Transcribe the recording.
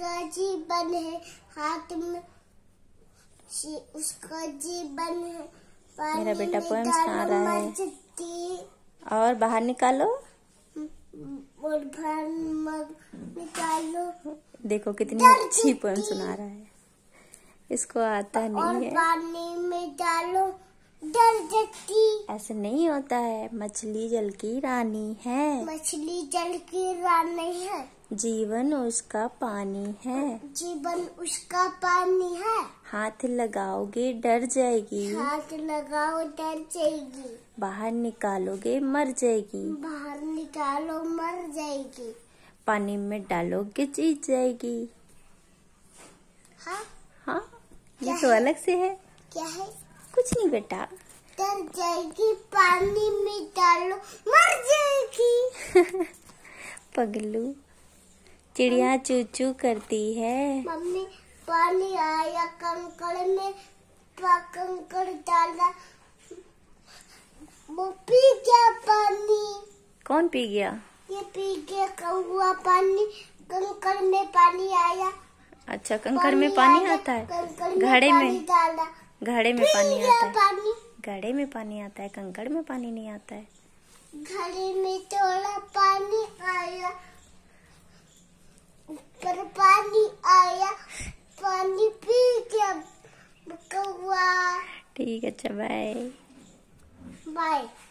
उसका जीवन है हाथ में उसका जीवन है मेरा बेटा पोएम सुना रहा है और बाहर निकालो और बाहर निकालो देखो कितनी अच्छी पोएम सुना रहा है इसको आता नहीं और है पानी में डालो डर जाती ऐसे नहीं होता है मछली जल की रानी है मछली जल की रानी है जीवन उसका पानी है जीवन उसका पानी है हाथ लगाओगे डर जाएगी हाथ लगाओ डर जाएगी बाहर निकालोगे मर जाएगी बाहर निकालो मर जाएगी पानी में डालोगे जीत जाएगी हाँ हाँ ये तो अलग से है क्या है कुछ नहीं बेटा उतर जाएगी पानी में डालो मर जाएगी पगलू चिड़िया चूचू करती है मम्मी पानी आया कंकड़ में कंकड़ डाला वो पी गया पानी कौन पी गया ये पी गया कौआ पानी कंकड़ में पानी आया अच्छा कंकड़ में पानी आता है घड़े में घड़े में पानी आता है घड़े में पानी आता है कंकड़ में पानी नहीं आता है घड़े में थोड़ा पानी आया ऊपर पानी आया पानी पी गया ठीक अच्छा बाय बाय